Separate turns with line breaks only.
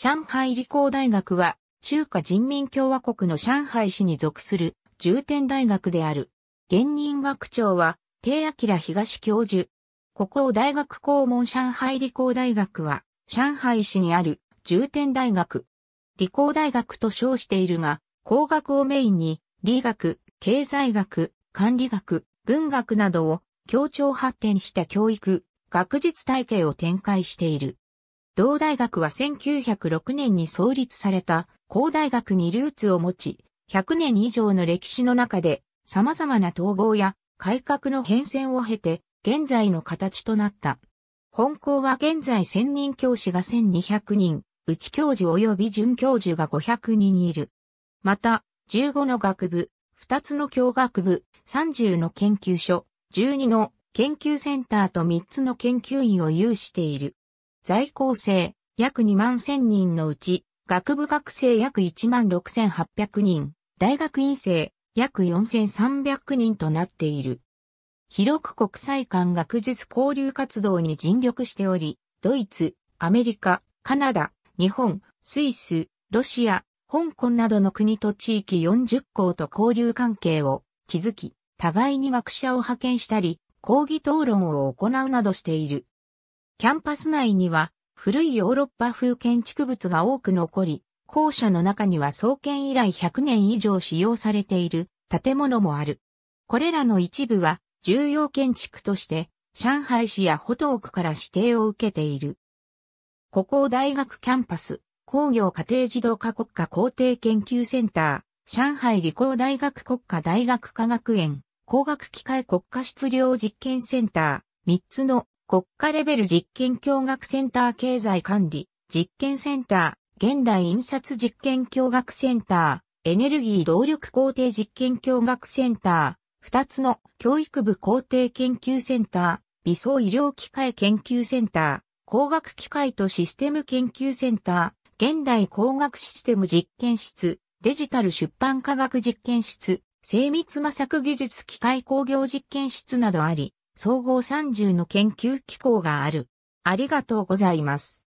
上海理工大学は、中華人民共和国の上海市に属する重点大学である。現任学長は、低明東教授。国王大学校門上海理工大学は、上海市にある重点大学。理工大学と称しているが、工学をメインに、理学、経済学、管理学、文学などを協調発展した教育、学術体系を展開している。同大学は1906年に創立された、高大学にルーツを持ち、100年以上の歴史の中で、様々な統合や改革の変遷を経て、現在の形となった。本校は現在専任教師が1200人、内教授及び准教授が500人いる。また、15の学部、2つの教学部、30の研究所、12の研究センターと3つの研究員を有している。在校生約2万1000人のうち、学部学生約1万6800人、大学院生約4300人となっている。広く国際間学術交流活動に尽力しており、ドイツ、アメリカ、カナダ、日本、スイス、ロシア、香港などの国と地域40校と交流関係を築き、互いに学者を派遣したり、講義討論を行うなどしている。キャンパス内には古いヨーロッパ風建築物が多く残り、校舎の中には創建以来100年以上使用されている建物もある。これらの一部は重要建築として上海市やト東区から指定を受けている。ここ大学キャンパス、工業家庭児童科国家工程研究センター、上海理工大学国家大学科学園、工学機械国家質量実験センター、3つの国家レベル実験教学センター経済管理、実験センター、現代印刷実験教学センター、エネルギー動力工程実験教学センター、二つの教育部工程研究センター、理想医療機械研究センター、工学機械とシステム研究センター、現代工学システム実験室、デジタル出版科学実験室、精密摩擦技術機械工業実験室などあり、総合30の研究機構がある。ありがとうございます。